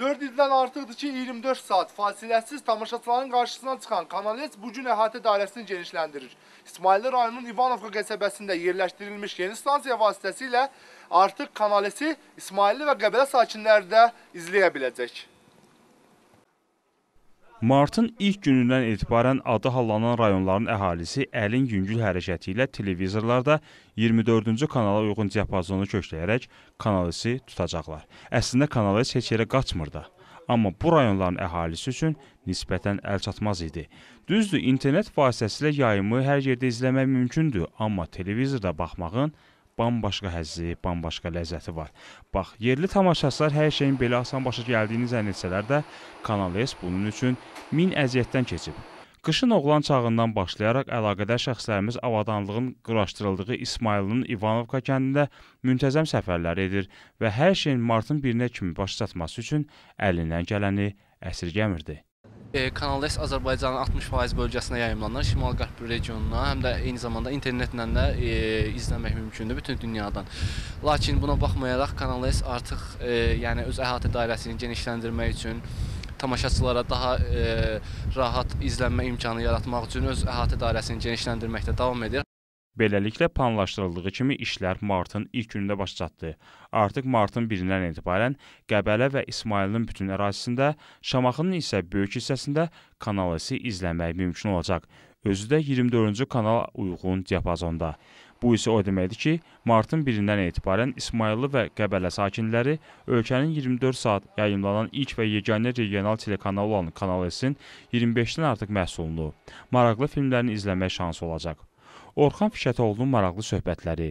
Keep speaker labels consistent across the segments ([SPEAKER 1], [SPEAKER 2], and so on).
[SPEAKER 1] 4 ildən artıqdır ki, 24 saat fasiləsiz tamaşaçıların qarşısına çıxan Kanal S bu gün əhatə dairəsini genişləndirir. İsmailli rayonunun İvanovka qəsəbəsində yerləşdirilmiş yeni stansiya vasitəsilə artıq Kanal S-i İsmailli və Qəbələ sakinləri də izləyə biləcək.
[SPEAKER 2] Martın ilk günündən etibarən adı hallanan rayonların əhalisi əlin yüngül hərəkəti ilə televizorlarda 24-cü kanala uyğun diapazonu kökləyərək kanalisi tutacaqlar. Əslində kanalisi heç yerə qaçmır da. Amma bu rayonların əhalisi üçün nisbətən əlçatmaz idi. Düzdür, internet vasitəsilə yayımı hər yerdə izləmək mümkündür, amma televizorda baxmağın bambaşqa həzzi, bambaşqa ləzzəti var. Bax, yerli tamaşaçılar hər şeyin belə asan başa gəldiyini zənn etsələr də, Kanal S bunun üçün min əziyyətdən keçib. Qışın oğlan çağından başlayaraq əlaqədar şəxslərimiz avadanlığın quraşdırıldığı İsmailin İvanovka kəndində müntəzəm səfərlər edir və hər şeyin martın 1-nə kimi baş çatması üçün əlindən gələni əsirgəmirdi
[SPEAKER 1] e, Kanal S Azərbaycanın 60% bölgəsinə yayımlanır, Şimal-Qərb regionuna, həm də eyni zamanda internetlə də e, izləmək mümkündür bütün dünyadan. Lakin buna baxmayaraq Kanal S artıq e, yəni öz əhatə dairəsini genişləndirmək üçün tamaşaçılara daha e, rahat izlənmə imkanı yaratmaq üçün öz əhatə dairəsini genişləndirməkdə davam edir.
[SPEAKER 2] Beləliklə planlaşdırıldığı kimi işlər martın ilk günündə baş çatdı. Artıq martın 1-dən etibarən Qəbələ və İsmailin bütün ərazisində, Şamaxının isə böyük hissəsində kanal esi izləmək mümkün olacaq. Özü də 24-cü kanal uyğun diapazonda. Bu isə o deməkdir ki, martın 1-dən etibarən İsmayıllı və Qəbələ sakinləri ölkənin 24 saat yayımlanan ilk və yeganə regional telekanalı olan Kanal S-in 25-dən artıq məhsulunu, maraqlı filmlərini izləmək şansı olacaq. Orxan Fişətoğlu'nun maraqlı söhbətləri.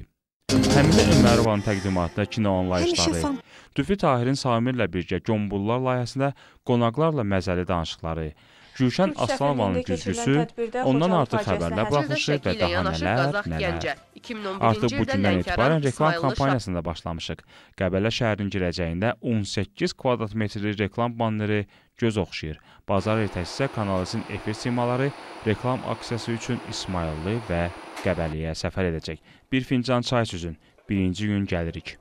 [SPEAKER 2] Həmidə Ömərovanın təqdimatında kino anlayışları, Tüfi Tahirin Samirlə birgə Qombullar layihəsində qonaqlarla məzəli danışıqları, Gülşən Aslanovanın güzgüsü, ondan artıq xəbərlər buraxılışı və daha nələr, nələr.
[SPEAKER 1] Artıq bu gündən etibarən reklam kampaniyasında
[SPEAKER 2] başlamışıq. Qəbələ şəhərinin girəcəyində 18 kvadrat metrlik reklam banneri göz oxşayır. Bazar ertəsi isə kanalizin efir simaları reklam aksiyası üçün İsmayıllı və Qəbəliyə səfər edəcək. Bir fincan çay süzün. Birinci gün gəlirik.